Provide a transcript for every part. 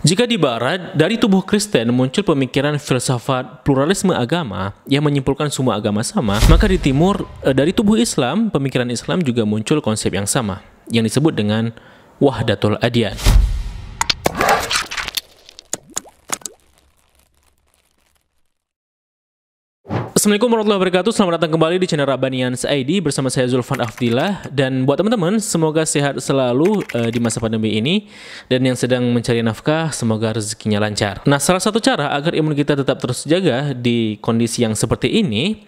Jika di Barat, dari tubuh Kristen muncul pemikiran filsafat pluralisme agama yang menyimpulkan semua agama sama, maka di Timur, eh, dari tubuh Islam, pemikiran Islam juga muncul konsep yang sama, yang disebut dengan Wahdatul Adyan. Assalamualaikum warahmatullahi wabarakatuh. Selamat datang kembali di channel Rabanians ID bersama saya Zulfan Afdillah dan buat teman-teman semoga sehat selalu uh, di masa pandemi ini dan yang sedang mencari nafkah semoga rezekinya lancar. Nah, salah satu cara agar imun kita tetap terus jaga di kondisi yang seperti ini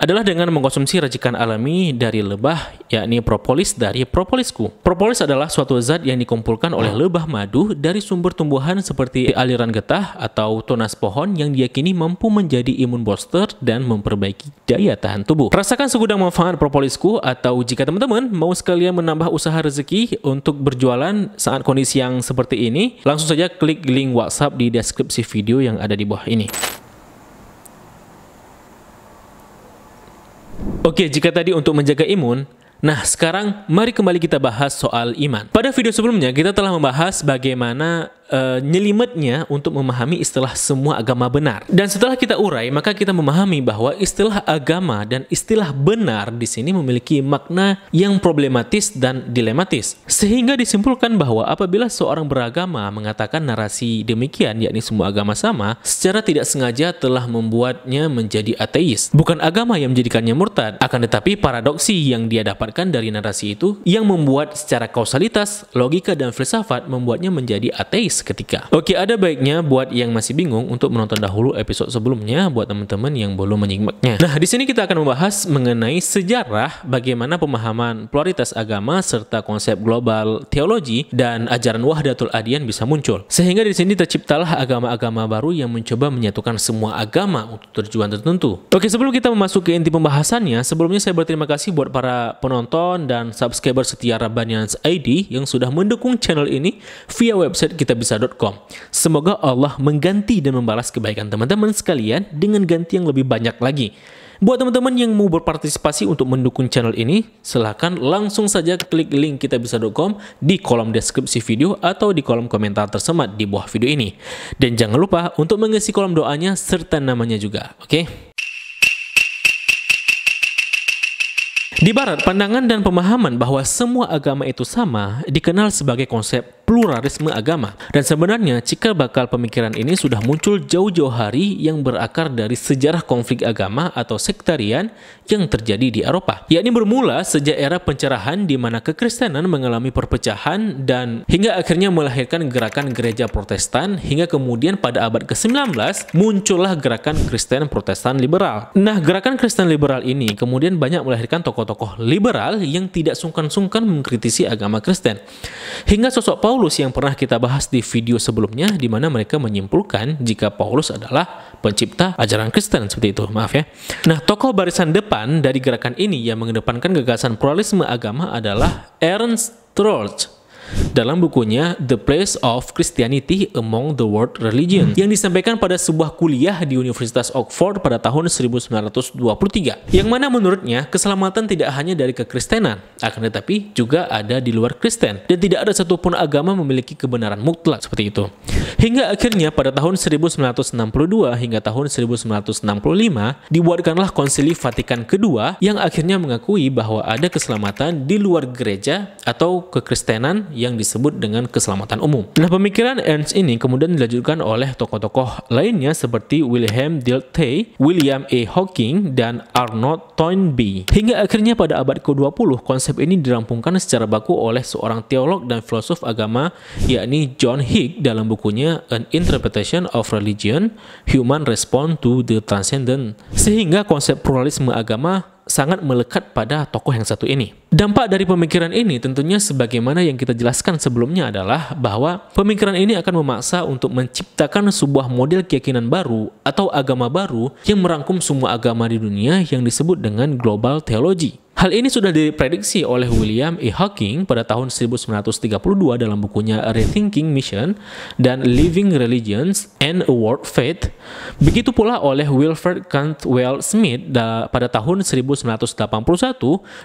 adalah dengan mengkonsumsi racikan alami dari lebah, yakni propolis dari propolisku. Propolis adalah suatu zat yang dikumpulkan oleh lebah madu dari sumber tumbuhan seperti aliran getah atau tunas pohon yang diyakini mampu menjadi imun booster dan memperbaiki daya tahan tubuh. Rasakan segudang manfaat propolisku atau jika teman-teman mau sekalian menambah usaha rezeki untuk berjualan saat kondisi yang seperti ini, langsung saja klik link WhatsApp di deskripsi video yang ada di bawah ini. Oke, jika tadi untuk menjaga imun, Nah, sekarang mari kembali kita bahas soal iman. Pada video sebelumnya kita telah membahas bagaimana Eh, nyelimetnya untuk memahami istilah semua agama benar. Dan setelah kita urai, maka kita memahami bahwa istilah agama dan istilah benar di sini memiliki makna yang problematis dan dilematis. Sehingga disimpulkan bahwa apabila seorang beragama mengatakan narasi demikian, yakni semua agama sama, secara tidak sengaja telah membuatnya menjadi ateis. Bukan agama yang menjadikannya murtad, akan tetapi paradoksi yang dia dapatkan dari narasi itu yang membuat secara kausalitas, logika, dan filsafat membuatnya menjadi ateis seketika. Oke, ada baiknya buat yang masih bingung untuk menonton dahulu episode sebelumnya buat teman-teman yang belum menyimaknya. Nah, di sini kita akan membahas mengenai sejarah bagaimana pemahaman pluralitas agama serta konsep global teologi dan ajaran wahdatul adian bisa muncul. Sehingga di sini terciptalah agama-agama baru yang mencoba menyatukan semua agama untuk tujuan tertentu. Oke, sebelum kita memasuki inti pembahasannya, sebelumnya saya berterima kasih buat para penonton dan subscriber setia Rabanians ID yang sudah mendukung channel ini via website kita bisa kitabisa.com. Semoga Allah mengganti dan membalas kebaikan teman-teman sekalian dengan ganti yang lebih banyak lagi. Buat teman-teman yang mau berpartisipasi untuk mendukung channel ini, silahkan langsung saja klik link kitabisa.com di kolom deskripsi video atau di kolom komentar tersemat di bawah video ini. Dan jangan lupa untuk mengisi kolom doanya serta namanya juga, oke? Okay? Di Barat, pandangan dan pemahaman bahwa semua agama itu sama dikenal sebagai konsep pluralisme agama. Dan sebenarnya cikal bakal pemikiran ini sudah muncul jauh-jauh hari yang berakar dari sejarah konflik agama atau sektarian yang terjadi di Eropa. Yakni bermula sejak era pencerahan di mana kekristenan mengalami perpecahan dan hingga akhirnya melahirkan gerakan gereja protestan hingga kemudian pada abad ke-19 muncullah gerakan Kristen protestan liberal. Nah gerakan Kristen liberal ini kemudian banyak melahirkan tokoh-tokoh liberal yang tidak sungkan-sungkan mengkritisi agama Kristen. Hingga sosok Paul Paulus yang pernah kita bahas di video sebelumnya di mana mereka menyimpulkan jika Paulus adalah pencipta ajaran Kristen seperti itu, maaf ya. Nah, tokoh barisan depan dari gerakan ini yang mengedepankan gagasan pluralisme agama adalah Ernst Troeltsch dalam bukunya The Place of Christianity Among the World Religion yang disampaikan pada sebuah kuliah di Universitas Oxford pada tahun 1923 yang mana menurutnya keselamatan tidak hanya dari kekristenan akan tetapi juga ada di luar Kristen dan tidak ada satupun agama memiliki kebenaran mutlak seperti itu hingga akhirnya pada tahun 1962 hingga tahun 1965 dibuatkanlah konsili Vatikan kedua yang akhirnya mengakui bahwa ada keselamatan di luar gereja atau kekristenan yang disebut dengan keselamatan umum. Nah, pemikiran Ernst ini kemudian dilanjutkan oleh tokoh-tokoh lainnya seperti Wilhelm Dilthey, William A. E. Hawking, dan Arnold Toynbee. Hingga akhirnya pada abad ke-20, konsep ini dirampungkan secara baku oleh seorang teolog dan filosof agama yakni John Hick dalam bukunya An Interpretation of Religion, Human Response to the Transcendent. Sehingga konsep pluralisme agama sangat melekat pada tokoh yang satu ini. Dampak dari pemikiran ini tentunya sebagaimana yang kita jelaskan sebelumnya adalah bahwa pemikiran ini akan memaksa untuk menciptakan sebuah model keyakinan baru atau agama baru yang merangkum semua agama di dunia yang disebut dengan global theology. Hal ini sudah diprediksi oleh William E. Hawking pada tahun 1932 dalam bukunya Rethinking Mission dan Living Religions and a World Faith. Begitu pula oleh Wilfred Cantwell Smith pada tahun 1981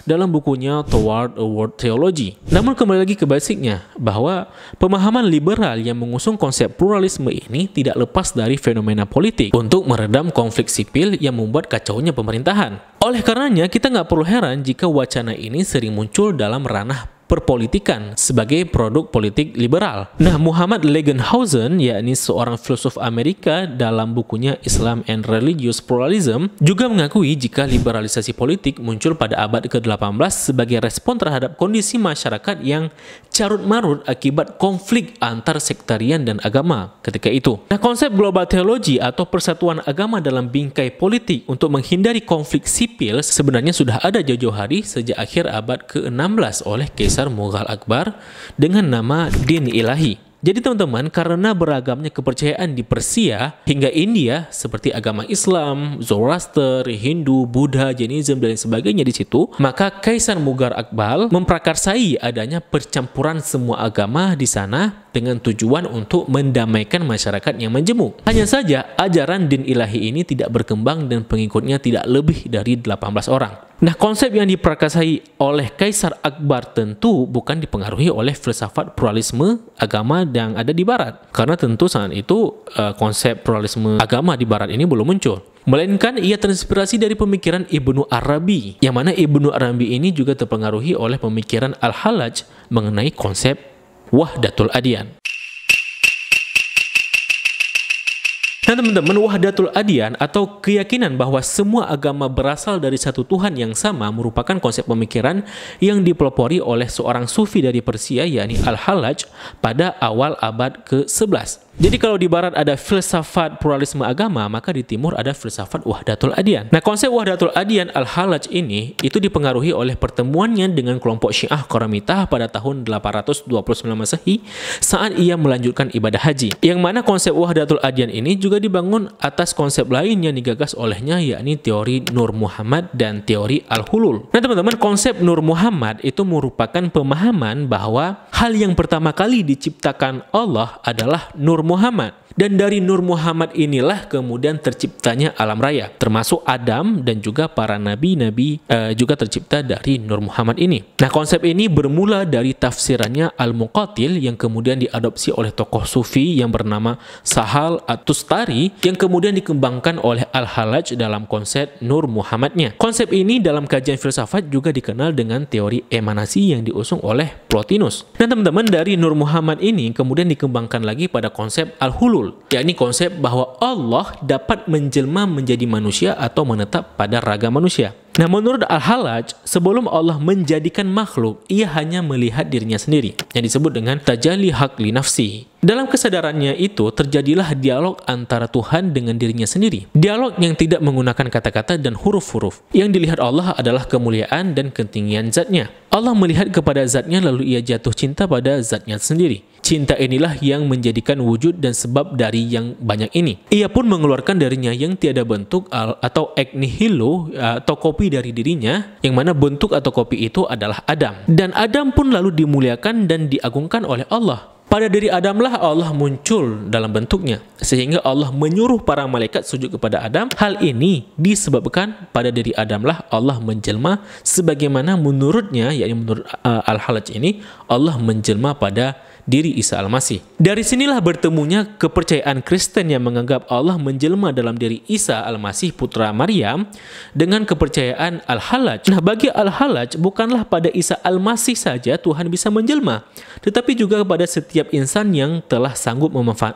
dalam bukunya Toward a World Theology. Namun kembali lagi ke basicnya, bahwa pemahaman liberal yang mengusung konsep pluralisme ini tidak lepas dari fenomena politik untuk meredam konflik sipil yang membuat kacaunya pemerintahan. Oleh karenanya, kita nggak perlu heran jika wacana ini sering muncul dalam ranah perpolitikan sebagai produk politik liberal. Nah, Muhammad Legenhausen, yakni seorang filosof Amerika dalam bukunya Islam and Religious Pluralism, juga mengakui jika liberalisasi politik muncul pada abad ke-18 sebagai respon terhadap kondisi masyarakat yang carut-marut akibat konflik antar sektarian dan agama ketika itu. Nah, konsep global theology atau persatuan agama dalam bingkai politik untuk menghindari konflik sipil sebenarnya sudah ada jauh-jauh hari sejak akhir abad ke-16 oleh Kaisar besar Mughal Akbar dengan nama Din Ilahi. Jadi teman-teman, karena beragamnya kepercayaan di Persia hingga India seperti agama Islam, Zoroaster, Hindu, Buddha, Jainism dan sebagainya di situ, maka Kaisar Mughal Akbar memprakarsai adanya percampuran semua agama di sana dengan tujuan untuk mendamaikan masyarakat yang menjemuk. Hanya saja ajaran din ilahi ini tidak berkembang dan pengikutnya tidak lebih dari 18 orang. Nah, konsep yang diperkasai oleh Kaisar Akbar tentu bukan dipengaruhi oleh filsafat pluralisme agama yang ada di barat. Karena tentu saat itu eh, konsep pluralisme agama di barat ini belum muncul. Melainkan ia terinspirasi dari pemikiran Ibnu Arabi, yang mana Ibnu Arabi ini juga terpengaruhi oleh pemikiran Al-Halaj mengenai konsep wahdatul adian. Nah teman-teman, wahdatul adian atau keyakinan bahwa semua agama berasal dari satu Tuhan yang sama merupakan konsep pemikiran yang dipelopori oleh seorang sufi dari Persia yakni al halaj pada awal abad ke-11. Jadi kalau di barat ada filsafat pluralisme agama, maka di timur ada filsafat wahdatul adian. Nah konsep wahdatul adian al-halaj ini itu dipengaruhi oleh pertemuannya dengan kelompok syiah Qaramitah pada tahun 829 Masehi saat ia melanjutkan ibadah haji. Yang mana konsep wahdatul adian ini juga dibangun atas konsep lain yang digagas olehnya yakni teori Nur Muhammad dan teori al-hulul. Nah teman-teman konsep Nur Muhammad itu merupakan pemahaman bahwa hal yang pertama kali diciptakan Allah adalah Nur Muhammad dan dari Nur Muhammad inilah kemudian terciptanya alam raya, termasuk Adam dan juga para nabi-nabi e, juga tercipta dari Nur Muhammad ini. Nah, konsep ini bermula dari tafsirannya Al-Muqatil yang kemudian diadopsi oleh tokoh sufi yang bernama Sahal At-Tustari yang kemudian dikembangkan oleh Al-Halaj dalam konsep Nur Muhammadnya. Konsep ini dalam kajian filsafat juga dikenal dengan teori emanasi yang diusung oleh Plotinus. Nah, teman-teman dari Nur Muhammad ini kemudian dikembangkan lagi pada konsep Al-Hulu Rasul, yakni konsep bahwa Allah dapat menjelma menjadi manusia atau menetap pada raga manusia. Nah, menurut Al-Halaj, sebelum Allah menjadikan makhluk, ia hanya melihat dirinya sendiri, yang disebut dengan tajalli hakli nafsi. Dalam kesadarannya itu, terjadilah dialog antara Tuhan dengan dirinya sendiri. Dialog yang tidak menggunakan kata-kata dan huruf-huruf. Yang dilihat Allah adalah kemuliaan dan ketinggian zatnya. Allah melihat kepada zatnya lalu ia jatuh cinta pada zatnya sendiri. Cinta inilah yang menjadikan wujud dan sebab dari yang banyak ini. Ia pun mengeluarkan darinya yang tiada bentuk atau ek nihilo eh, atau kopi kopi dari dirinya, yang mana bentuk atau kopi itu adalah Adam. Dan Adam pun lalu dimuliakan dan diagungkan oleh Allah. Pada diri Adamlah Allah muncul dalam bentuknya, sehingga Allah menyuruh para malaikat sujud kepada Adam. Hal ini disebabkan pada diri Adamlah Allah menjelma sebagaimana menurutnya, yakni menurut uh, Al-Halaj ini, Allah menjelma pada diri Isa Al-Masih. Dari sinilah bertemunya kepercayaan Kristen yang menganggap Allah menjelma dalam diri Isa Al-Masih putra Maryam dengan kepercayaan Al-Halaj. Nah, bagi Al-Halaj bukanlah pada Isa Al-Masih saja Tuhan bisa menjelma, tetapi juga kepada setiap insan yang telah sanggup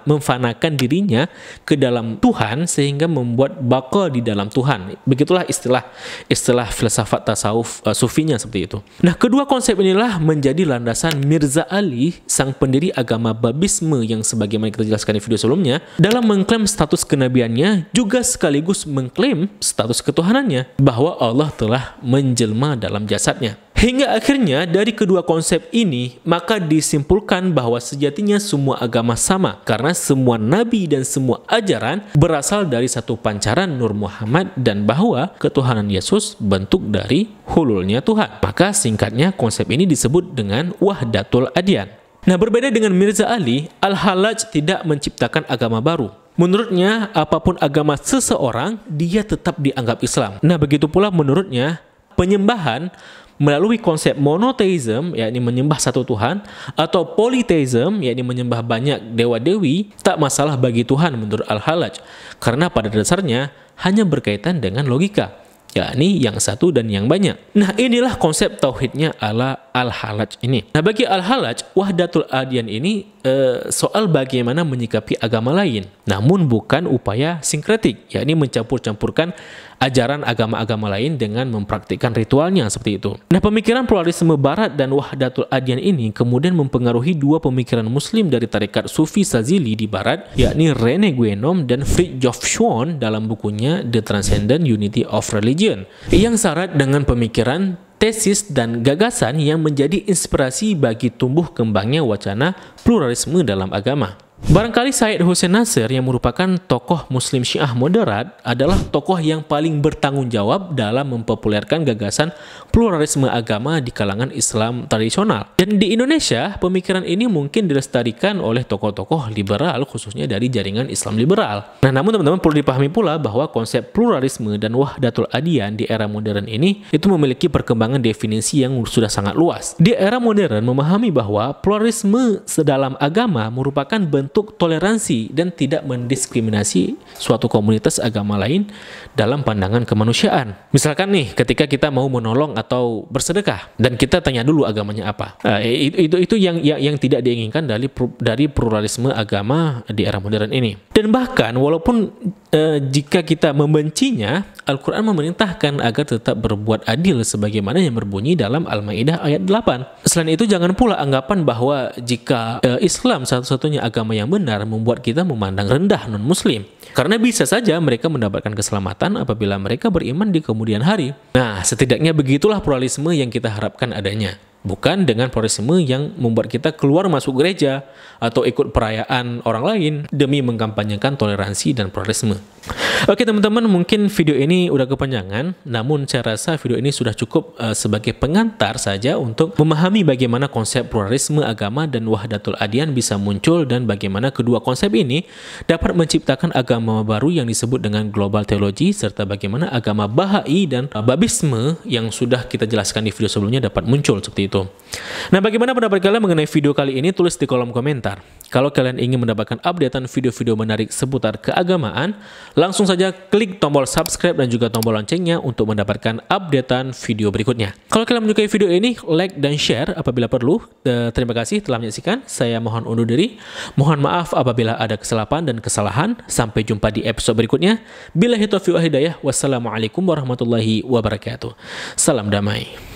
memfanakan dirinya ke dalam Tuhan sehingga membuat bakal di dalam Tuhan. Begitulah istilah istilah filsafat tasawuf uh, sufinya seperti itu. Nah, kedua konsep inilah menjadi landasan Mirza Ali sang pendiri agama Babisme yang sebagaimana kita jelaskan di video sebelumnya, dalam mengklaim status kenabiannya juga sekaligus mengklaim status ketuhanannya bahwa Allah telah menjelma dalam jasadnya. Hingga akhirnya dari kedua konsep ini, maka disimpulkan bahwa sejatinya semua agama sama karena semua nabi dan semua ajaran berasal dari satu pancaran Nur Muhammad dan bahwa ketuhanan Yesus bentuk dari hululnya Tuhan. Maka singkatnya konsep ini disebut dengan wahdatul adyan. Nah, berbeda dengan Mirza Ali, Al-Halaj tidak menciptakan agama baru. Menurutnya, apapun agama seseorang, dia tetap dianggap Islam. Nah, begitu pula menurutnya, penyembahan melalui konsep monoteisme yakni menyembah satu Tuhan, atau politeisme yakni menyembah banyak dewa-dewi, tak masalah bagi Tuhan menurut Al-Halaj, karena pada dasarnya hanya berkaitan dengan logika, yakni yang satu dan yang banyak. Nah, inilah konsep tauhidnya ala al-halaj ini. Nah, bagi al-halaj, wahdatul adian ini e, soal bagaimana menyikapi agama lain, namun bukan upaya sinkretik, yakni mencampur-campurkan ajaran agama-agama lain dengan mempraktikkan ritualnya seperti itu. Nah, pemikiran pluralisme barat dan wahdatul adian ini kemudian mempengaruhi dua pemikiran muslim dari tarikat sufi Sazili di barat, yakni Rene Guenom dan Fridtjof Schwann dalam bukunya The Transcendent Unity of Religion, yang syarat dengan pemikiran tesis dan gagasan yang menjadi inspirasi bagi tumbuh kembangnya wacana pluralisme dalam agama. Barangkali Said Hussein Nasir yang merupakan tokoh muslim syiah moderat adalah tokoh yang paling bertanggung jawab dalam mempopulerkan gagasan pluralisme agama di kalangan Islam tradisional. Dan di Indonesia, pemikiran ini mungkin dilestarikan oleh tokoh-tokoh liberal khususnya dari jaringan Islam liberal. Nah namun teman-teman perlu dipahami pula bahwa konsep pluralisme dan wahdatul adian di era modern ini itu memiliki perkembangan definisi yang sudah sangat luas. Di era modern memahami bahwa pluralisme sedalam agama merupakan bentuk bentuk toleransi dan tidak mendiskriminasi suatu komunitas agama lain dalam pandangan kemanusiaan. Misalkan nih, ketika kita mau menolong atau bersedekah dan kita tanya dulu agamanya apa. Uh, eh, itu, itu itu yang, yang yang tidak diinginkan dari dari pluralisme agama di era modern ini. Dan bahkan walaupun uh, jika kita membencinya, Al-Qur'an memerintahkan agar tetap berbuat adil sebagaimana yang berbunyi dalam Al-Maidah ayat 8. Selain itu jangan pula anggapan bahwa jika e, Islam satu-satunya agama yang benar membuat kita memandang rendah non-muslim. Karena bisa saja mereka mendapatkan keselamatan apabila mereka beriman di kemudian hari. Nah, setidaknya begitulah pluralisme yang kita harapkan adanya bukan dengan pluralisme yang membuat kita keluar masuk gereja atau ikut perayaan orang lain demi mengkampanyekan toleransi dan pluralisme. Oke teman-teman, mungkin video ini udah kepanjangan, namun saya rasa video ini sudah cukup uh, sebagai pengantar saja untuk memahami bagaimana konsep pluralisme agama dan wahdatul adian bisa muncul dan bagaimana kedua konsep ini dapat menciptakan agama baru yang disebut dengan global teologi serta bagaimana agama bahai dan babisme yang sudah kita jelaskan di video sebelumnya dapat muncul seperti itu itu. Nah, bagaimana pendapat kalian mengenai video kali ini? Tulis di kolom komentar. Kalau kalian ingin mendapatkan updatean video-video menarik seputar keagamaan, langsung saja klik tombol subscribe dan juga tombol loncengnya untuk mendapatkan updatean video berikutnya. Kalau kalian menyukai video ini, like dan share apabila perlu. Eh, terima kasih telah menyaksikan. Saya mohon undur diri. Mohon maaf apabila ada kesalahan dan kesalahan. Sampai jumpa di episode berikutnya. Bila hitafi wa hidayah, wassalamualaikum warahmatullahi wabarakatuh. Salam damai.